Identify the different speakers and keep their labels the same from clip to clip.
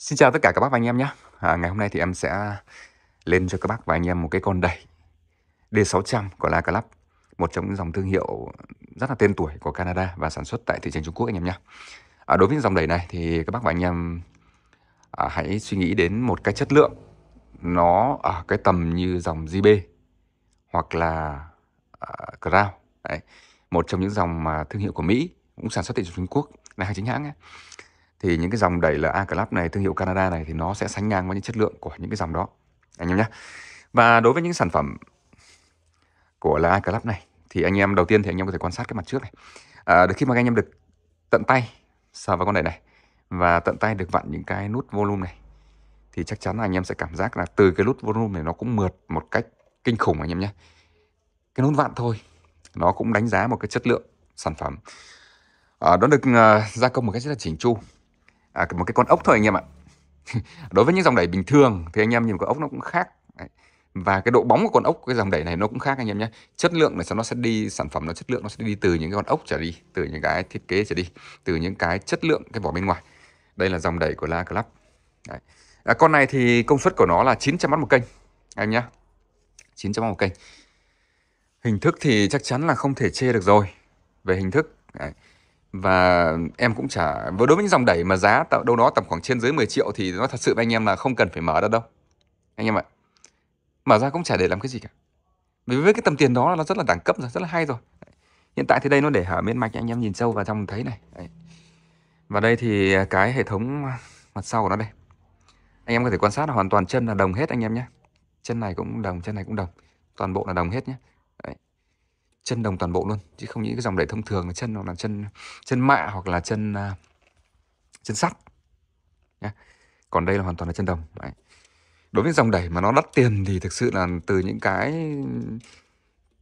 Speaker 1: Xin chào tất cả các bác và anh em nhé. À, ngày hôm nay thì em sẽ lên cho các bác và anh em một cái con đẩy D600 của La Club, một trong những dòng thương hiệu rất là tên tuổi của Canada và sản xuất tại thị trường Trung Quốc anh em nhé. À, đối với dòng đẩy này thì các bác và anh em à, hãy suy nghĩ đến một cái chất lượng nó ở cái tầm như dòng JB hoặc là à, Crown, Đấy. một trong những dòng mà thương hiệu của Mỹ cũng sản xuất tại thị trường Trung Quốc là hàng chính hãng ấy thì những cái dòng đẩy là A Club này, thương hiệu Canada này thì nó sẽ sánh ngang với những chất lượng của những cái dòng đó anh em nhé. Và đối với những sản phẩm của là A Club này thì anh em đầu tiên thì anh em có thể quan sát cái mặt trước này. À, được khi mà anh em được tận tay sờ vào con này này và tận tay được vặn những cái nút volume này thì chắc chắn là anh em sẽ cảm giác là từ cái nút volume này nó cũng mượt một cách kinh khủng anh em nhé. Cái nút vặn thôi nó cũng đánh giá một cái chất lượng sản phẩm. À, đó được uh, gia công một cách rất là chỉnh chu à, một cái con ốc thôi anh em ạ đối với những dòng đẩy bình thường thì anh em nhìn con ốc nó cũng khác Đấy. và cái độ bóng của con ốc cái dòng đẩy này nó cũng khác anh em nhé chất lượng này sau nó sẽ đi sản phẩm nó chất lượng nó sẽ đi từ những cái con ốc trở đi từ những cái thiết kế trở đi từ những cái chất lượng cái vỏ bên ngoài đây là dòng đẩy của La Club Đấy. À, con này thì công suất của nó là 900 mắt một kênh em nhé 900 mắt một kênh hình thức thì chắc chắn là không thể chê được rồi về hình thức Đấy và em cũng chả với đối với những dòng đẩy mà giá tạo đâu đó tầm khoảng trên dưới 10 triệu thì nó thật sự với anh em là không cần phải mở ra đâu anh em ạ mở ra cũng chả để làm cái gì cả vì với cái tầm tiền đó nó rất là đẳng cấp rồi rất là hay rồi hiện tại thì đây nó để hở bên mạch anh em nhìn sâu vào trong thấy này và đây thì cái hệ thống mặt sau của nó đây anh em có thể quan sát là hoàn toàn chân là đồng hết anh em nhé chân này cũng đồng chân này cũng đồng toàn bộ là đồng hết nhé Đấy chân đồng toàn bộ luôn chứ không những cái dòng đẩy thông thường là chân hoặc là chân chân mạ hoặc là chân à, chân sắt nhé còn đây là hoàn toàn là chân đồng Đấy. đối với dòng đẩy mà nó đắt tiền thì thực sự là từ những cái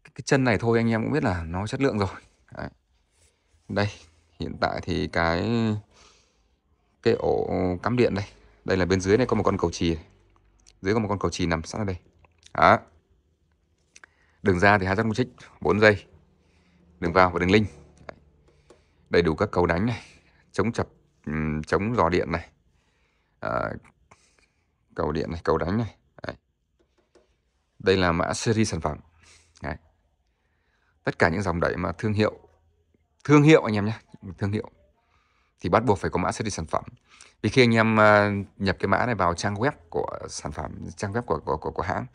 Speaker 1: cái chân này thôi anh em cũng biết là nó chất lượng rồi Đấy. đây hiện tại thì cái cái ổ cắm điện đây đây là bên dưới này có một con cầu chì dưới có một con cầu chì nằm sẵn ở đây đó Đường ra thì hai dắt trích 4 giây. Đường vào và đường link. Đầy đủ các cầu đánh này, chống chập chống giò điện này. À, cầu điện này, cầu đánh này. Đấy. Đây là mã series sản phẩm. Đấy. Tất cả những dòng đẩy mà thương hiệu thương hiệu anh em nhé, thương hiệu thì bắt buộc phải có mã series sản phẩm. Vì khi anh em ờ, nhập cái mã này vào trang web của sản phẩm, trang web của của của, của hãng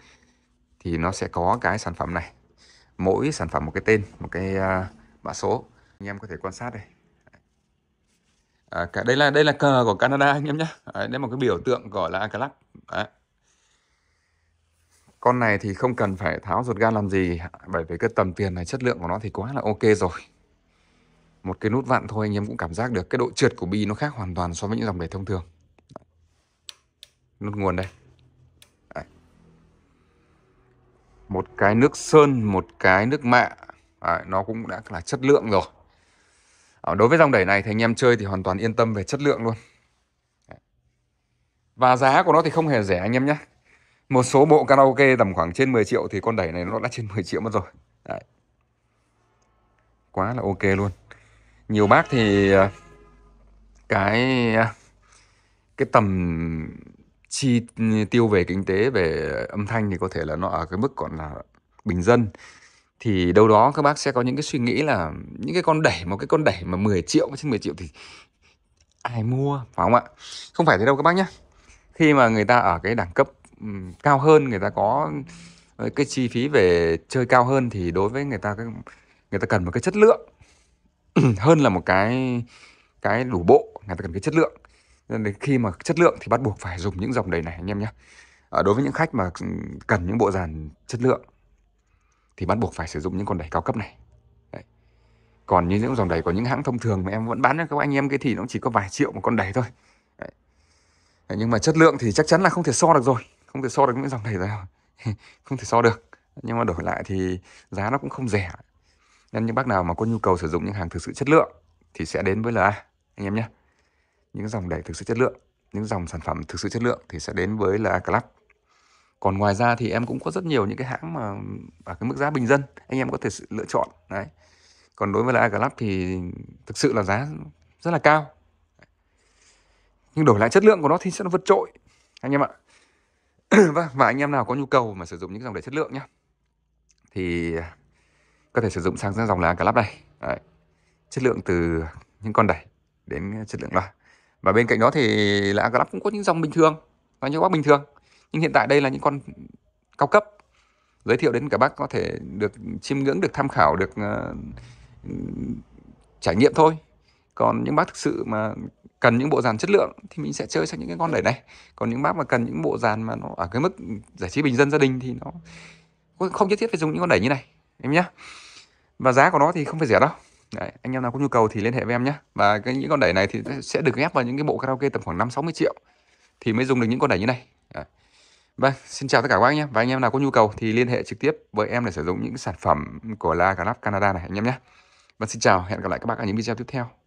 Speaker 1: thì nó sẽ có cái sản phẩm này mỗi sản phẩm một cái tên một cái à, mã số anh em có thể quan sát đây à, đây là đây là cờ của Canada anh em nhé đấy một cái biểu tượng gọi là Acalac con này thì không cần phải tháo ruột gan làm gì bởi vì cái tầm tiền này chất lượng của nó thì quá là ok rồi một cái nút vặn thôi anh em cũng cảm giác được cái độ trượt của bi nó khác hoàn toàn so với những dòng đề thông thường nút nguồn đây một cái nước sơn một cái nước mạ Đấy, nó cũng đã là chất lượng rồi à, đối với dòng đẩy này thì anh em chơi thì hoàn toàn yên tâm về chất lượng luôn và giá của nó thì không hề rẻ anh em nhé một số bộ karaoke tầm khoảng trên 10 triệu thì con đẩy này nó đã trên 10 triệu mất rồi Đấy. quá là ok luôn nhiều bác thì ờ, cái ờ, cái tầm chi tiêu về kinh tế về âm thanh thì có thể là nó ở cái mức còn là bình dân thì đâu đó các bác sẽ có những cái suy nghĩ là những cái con đẩy một cái con đẩy mà 10 triệu trên 10 triệu thì ai mua phải không ạ không phải thế đâu các bác nhé khi mà người ta ở cái đẳng cấp cao hơn người ta có ờ, cái chi phí về chơi cao hơn thì đối với người ta người ta cần một cái chất lượng hơn là một cái cái đủ bộ người ta cần cái chất lượng đến khi mà chất lượng thì bắt buộc phải dùng những dòng đầy này anh em nhé à, đối với những khách mà cần những bộ dàn chất lượng thì bắt buộc phải sử dụng những con đẩy cao cấp này Đấy. còn như những dòng đẩy của những hãng thông thường mà em vẫn bán cho các anh em cái thì nó chỉ có vài triệu một con đẩy thôi Đấy. Đấy, nhưng mà chất lượng thì chắc chắn là không thể so được rồi không thể so được những dòng đẩy rồi không thể so được nhưng mà đổi lại thì giá nó cũng không rẻ nên những bác nào mà có nhu cầu sử dụng những hàng thực sự chất lượng thì sẽ đến với LA anh em nhé những dòng đẩy thực sự chất lượng những dòng sản phẩm thực sự chất lượng thì sẽ đến với là Club còn ngoài ra thì em cũng có rất nhiều những cái hãng mà ở à, cái mức giá bình dân anh em có thể lựa chọn đấy còn đối với là Club thì thực sự là giá rất là cao nhưng đổi lại chất lượng của nó thì sẽ nó vượt trội anh em ạ và, vâng, và anh em nào có nhu cầu mà sử dụng những dòng đẩy chất lượng nhá, thì có thể sử dụng sang dòng là Club này đấy. chất lượng từ những con đẩy đến chất lượng loa và bên cạnh đó thì là Agalap cũng có những dòng bình thường và những bác bình thường nhưng hiện tại đây là những con cao cấp giới thiệu đến cả bác có thể được chiêm ngưỡng được tham khảo được uh, trải nghiệm thôi còn những bác thực sự mà cần những bộ dàn chất lượng thì mình sẽ chơi sang những cái con đẩy này còn những bác mà cần những bộ dàn mà nó ở cái mức giải trí bình dân gia đình thì nó không nhất thiết phải dùng những con đẩy như này em nhé và giá của nó thì không phải rẻ đâu Đấy, anh em nào có nhu cầu thì liên hệ với em nhé. Và cái những con đẩy này thì sẽ được ghép vào những cái bộ karaoke tầm khoảng 5 60 triệu thì mới dùng được những con đẩy như này. Đấy. Vâng, xin chào tất cả các anh nhé. Và anh em nào có nhu cầu thì liên hệ trực tiếp với em để sử dụng những sản phẩm của La Grab Canada này anh em nhé. Vâng, xin chào, hẹn gặp lại các bác ở những video tiếp theo.